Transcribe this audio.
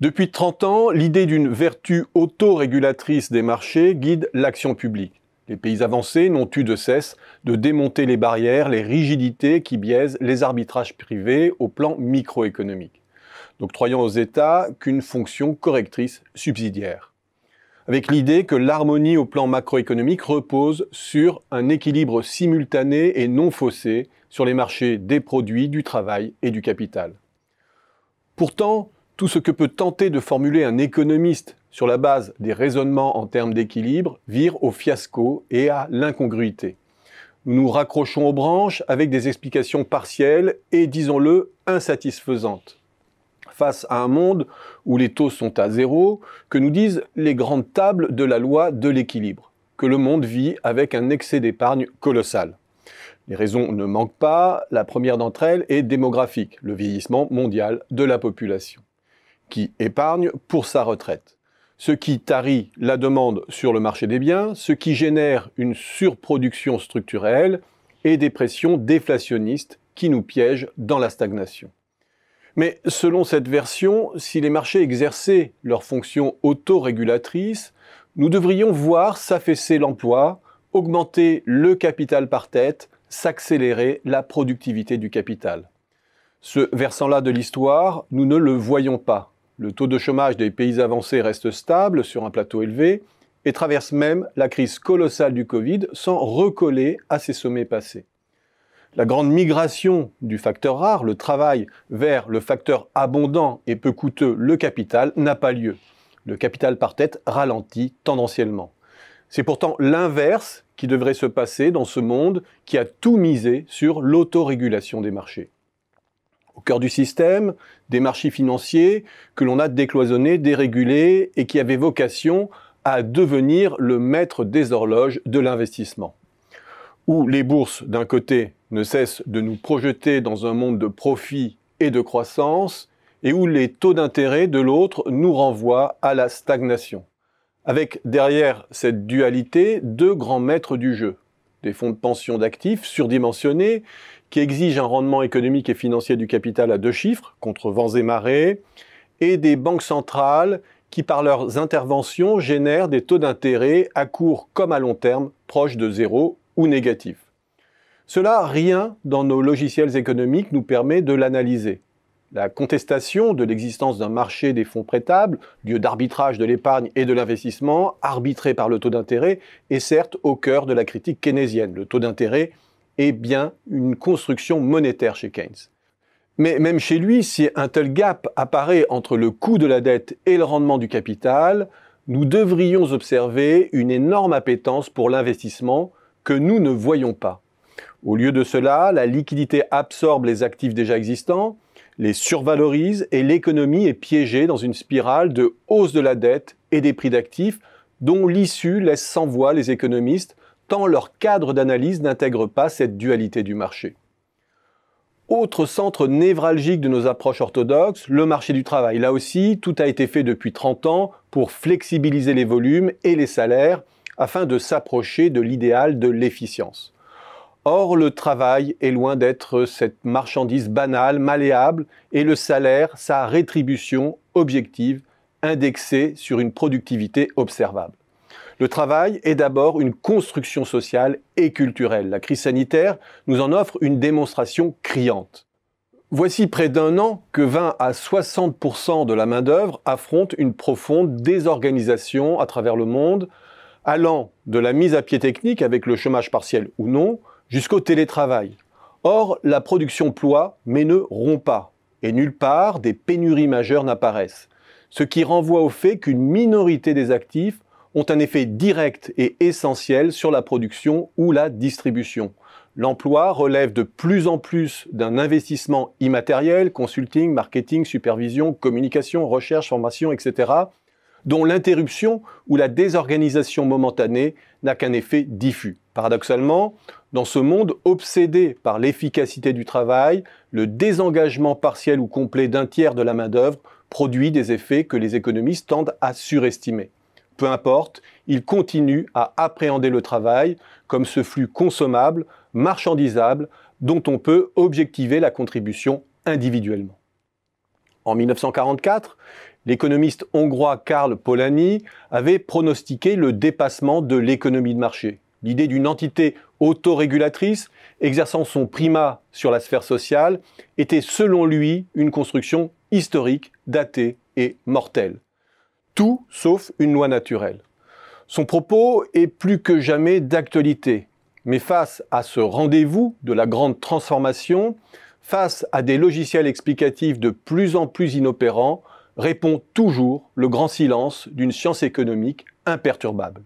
Depuis 30 ans, l'idée d'une vertu autorégulatrice des marchés guide l'action publique. Les pays avancés n'ont eu de cesse de démonter les barrières, les rigidités qui biaisent les arbitrages privés au plan microéconomique, croyant aux États qu'une fonction correctrice subsidiaire. Avec l'idée que l'harmonie au plan macroéconomique repose sur un équilibre simultané et non faussé sur les marchés des produits, du travail et du capital. Pourtant, tout ce que peut tenter de formuler un économiste sur la base des raisonnements en termes d'équilibre vire au fiasco et à l'incongruité. Nous nous raccrochons aux branches avec des explications partielles et, disons-le, insatisfaisantes. Face à un monde où les taux sont à zéro, que nous disent les grandes tables de la loi de l'équilibre, que le monde vit avec un excès d'épargne colossal. Les raisons ne manquent pas, la première d'entre elles est démographique, le vieillissement mondial de la population qui épargne pour sa retraite ce qui tarit la demande sur le marché des biens, ce qui génère une surproduction structurelle et des pressions déflationnistes qui nous piègent dans la stagnation. Mais selon cette version, si les marchés exerçaient leur fonction autorégulatrice, nous devrions voir s'affaisser l'emploi, augmenter le capital par tête, s'accélérer la productivité du capital. Ce versant-là de l'histoire, nous ne le voyons pas le taux de chômage des pays avancés reste stable sur un plateau élevé et traverse même la crise colossale du Covid sans recoller à ses sommets passés. La grande migration du facteur rare, le travail, vers le facteur abondant et peu coûteux, le capital, n'a pas lieu. Le capital par tête ralentit tendanciellement. C'est pourtant l'inverse qui devrait se passer dans ce monde qui a tout misé sur l'autorégulation des marchés au cœur du système, des marchés financiers que l'on a décloisonnés, dérégulés et qui avaient vocation à devenir le maître des horloges de l'investissement. Où les bourses, d'un côté, ne cessent de nous projeter dans un monde de profit et de croissance, et où les taux d'intérêt, de l'autre, nous renvoient à la stagnation. Avec derrière cette dualité, deux grands maîtres du jeu, des fonds de pension d'actifs surdimensionnés qui exigent un rendement économique et financier du capital à deux chiffres, contre vents et marées, et des banques centrales qui, par leurs interventions, génèrent des taux d'intérêt à court comme à long terme proches de zéro ou négatifs. Cela, rien dans nos logiciels économiques nous permet de l'analyser la contestation de l'existence d'un marché des fonds prêtables, lieu d'arbitrage de l'épargne et de l'investissement, arbitré par le taux d'intérêt, est certes au cœur de la critique keynésienne. Le taux d'intérêt est bien une construction monétaire chez Keynes. Mais même chez lui, si un tel gap apparaît entre le coût de la dette et le rendement du capital, nous devrions observer une énorme appétence pour l'investissement que nous ne voyons pas. Au lieu de cela, la liquidité absorbe les actifs déjà existants, les survalorise et l'économie est piégée dans une spirale de hausse de la dette et des prix d'actifs dont l'issue laisse sans voix les économistes tant leur cadre d'analyse n'intègre pas cette dualité du marché. Autre centre névralgique de nos approches orthodoxes, le marché du travail. Là aussi, tout a été fait depuis 30 ans pour flexibiliser les volumes et les salaires afin de s'approcher de l'idéal de l'efficience. Or, le travail est loin d'être cette marchandise banale, malléable, et le salaire, sa rétribution objective, indexée sur une productivité observable. Le travail est d'abord une construction sociale et culturelle. La crise sanitaire nous en offre une démonstration criante. Voici près d'un an que 20 à 60% de la main-d'œuvre affronte une profonde désorganisation à travers le monde, allant de la mise à pied technique avec le chômage partiel ou non, jusqu'au télétravail. Or, la production ploie, mais ne rompt pas, et nulle part des pénuries majeures n'apparaissent, ce qui renvoie au fait qu'une minorité des actifs ont un effet direct et essentiel sur la production ou la distribution. L'emploi relève de plus en plus d'un investissement immatériel, consulting, marketing, supervision, communication, recherche, formation, etc., dont l'interruption ou la désorganisation momentanée n'a qu'un effet diffus. Paradoxalement, dans ce monde obsédé par l'efficacité du travail, le désengagement partiel ou complet d'un tiers de la main-d'œuvre produit des effets que les économistes tendent à surestimer. Peu importe, ils continuent à appréhender le travail comme ce flux consommable, marchandisable, dont on peut objectiver la contribution individuellement. En 1944, l'économiste hongrois Karl Polanyi avait pronostiqué le dépassement de l'économie de marché, l'idée d'une entité autorégulatrice exerçant son primat sur la sphère sociale était selon lui une construction historique, datée et mortelle. Tout sauf une loi naturelle. Son propos est plus que jamais d'actualité. Mais face à ce rendez-vous de la grande transformation, face à des logiciels explicatifs de plus en plus inopérants, répond toujours le grand silence d'une science économique imperturbable.